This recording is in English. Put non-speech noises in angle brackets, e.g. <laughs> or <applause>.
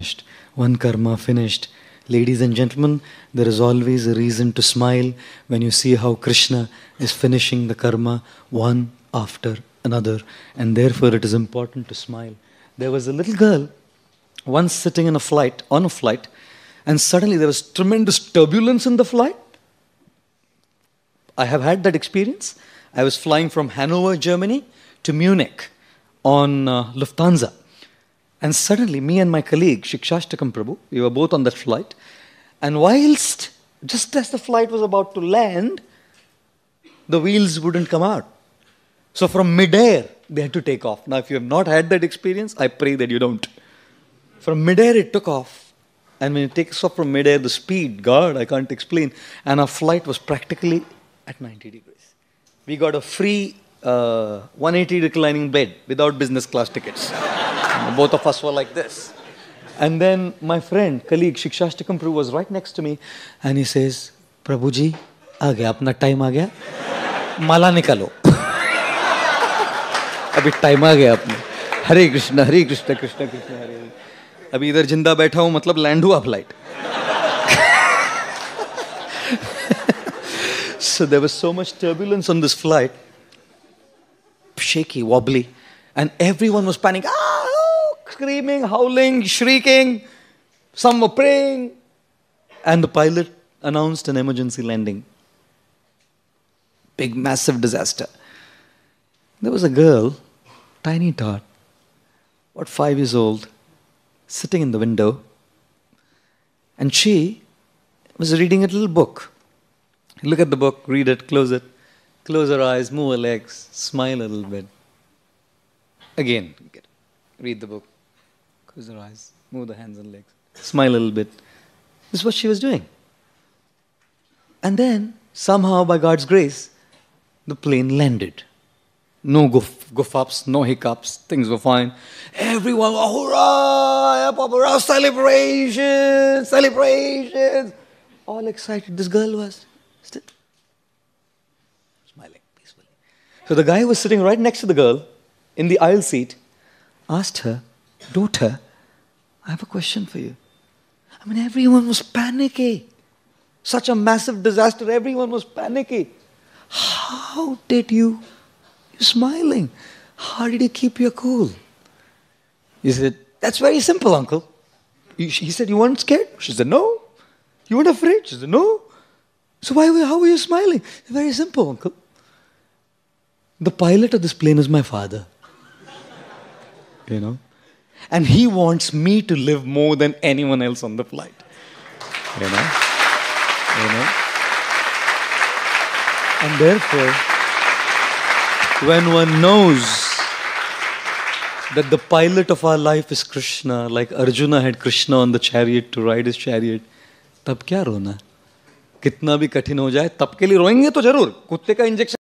finished, one karma finished. Ladies and gentlemen, there is always a reason to smile when you see how Krishna is finishing the karma one after another, and therefore it is important to smile. There was a little girl once sitting in a flight, on a flight, and suddenly there was tremendous turbulence in the flight. I have had that experience. I was flying from Hanover, Germany to Munich on uh, Lufthansa. And suddenly, me and my colleague, Shikshashtakam Prabhu, we were both on that flight. And whilst, just as the flight was about to land, the wheels wouldn't come out. So from midair, they had to take off. Now, if you have not had that experience, I pray that you don't. From midair, it took off. And when it takes off from midair, the speed, God, I can't explain. And our flight was practically at 90 degrees. We got a free uh, 180 reclining bed without business class tickets. <laughs> <laughs> Both of us were like this. And then my friend, colleague, Shikshashta was right next to me and he says, Prabhuji, aage गया time aage आ गया माला निकालो <laughs> अभी time आ Krishna, अपने Krishna, Krishna, Krishna, Krishna Krishna Abhi idhar jinda इधर जिंदा बैठा हूं मतलब <laughs> so there was so much turbulence on this flight shaky wobbly and everyone was panicking ah! screaming, howling, shrieking. Some were praying. And the pilot announced an emergency landing. Big, massive disaster. There was a girl, tiny tot, about five years old, sitting in the window. And she was reading a little book. Look at the book, read it, close it, close her eyes, move her legs, smile a little bit. Again, read the book, Close her eyes. Move the hands and legs. Smile a little bit. This is what she was doing. And then, somehow, by God's grace, the plane landed. No goof, goof ups, no hiccups, things were fine. Everyone, hurrah! hurrah celebrations! Celebrations! All excited. This girl was still smiling peacefully. So the guy who was sitting right next to the girl in the aisle seat asked her, daughter, I have a question for you. I mean, everyone was panicky. Such a massive disaster, everyone was panicky. How did you? You're smiling. How did you keep your cool? He said, That's very simple, uncle. He said, You weren't scared? She said, No. You weren't afraid? She said, No. So why how were you smiling? Very simple, uncle. The pilot of this plane is my father. you know? And He wants me to live more than anyone else on the flight. You know? You know? And therefore, when one knows that the pilot of our life is Krishna, like Arjuna had Krishna on the chariot to ride his chariot, तब क्या रोना कितना भी कठिन हो जाए तब के लिए रोएंगे तो जरूर कुत्ते का इंजेक्शन